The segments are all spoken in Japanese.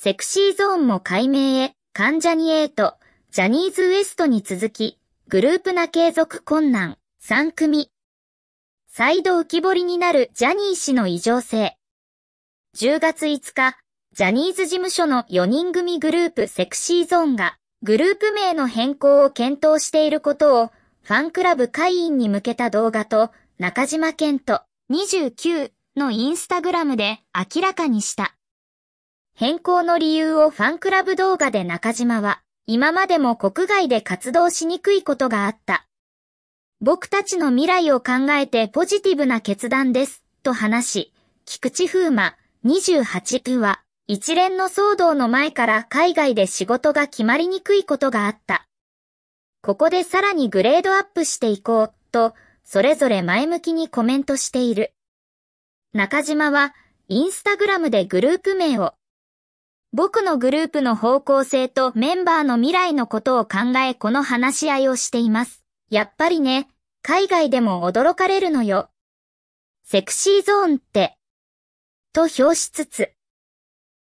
セクシーゾーンも解明へ、関ジャニエト、ジャニーズウエストに続き、グループな継続困難、3組。再度浮き彫りになるジャニー氏の異常性。10月5日、ジャニーズ事務所の4人組グループセクシーゾーンが、グループ名の変更を検討していることを、ファンクラブ会員に向けた動画と、中島健人29のインスタグラムで明らかにした。変更の理由をファンクラブ動画で中島は、今までも国外で活動しにくいことがあった。僕たちの未来を考えてポジティブな決断です、と話し、菊池風磨、28区は、一連の騒動の前から海外で仕事が決まりにくいことがあった。ここでさらにグレードアップしていこう、と、それぞれ前向きにコメントしている。中島は、インスタグラムでグループ名を、僕のグループの方向性とメンバーの未来のことを考えこの話し合いをしています。やっぱりね、海外でも驚かれるのよ。セクシーゾーンって、と評しつつ。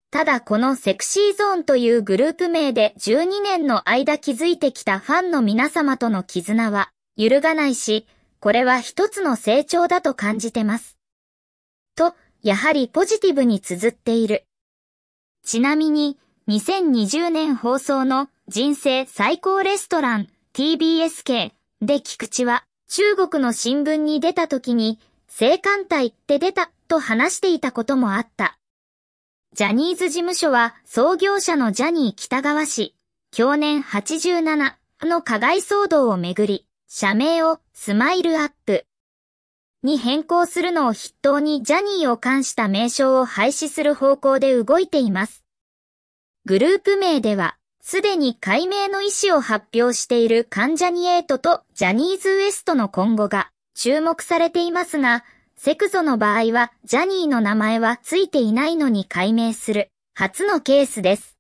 ただこのセクシーゾーンというグループ名で12年の間築いてきたファンの皆様との絆は揺るがないし、これは一つの成長だと感じてます。と、やはりポジティブに綴っている。ちなみに、2020年放送の人生最高レストラン TBSK で菊池は中国の新聞に出た時に、性感帯って出たと話していたこともあった。ジャニーズ事務所は創業者のジャニー北川氏、去年87の加害騒動をめぐり、社名をスマイルアップに変更するのを筆頭にジャニーを冠した名称を廃止する方向で動いています。グループ名では、すでに解明の意思を発表している関ジャニエイトとジャニーズ WEST の今後が注目されていますが、セクゾの場合はジャニーの名前はついていないのに解明する初のケースです。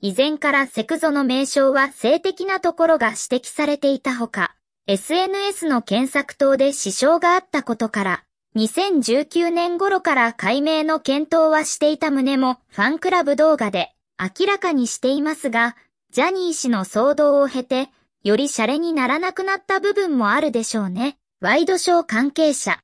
以前からセクゾの名称は性的なところが指摘されていたほか、SNS の検索等で支障があったことから、2019年頃から解明の検討はしていた旨もファンクラブ動画で明らかにしていますが、ジャニー氏の騒動を経て、よりシャレにならなくなった部分もあるでしょうね。ワイドショー関係者。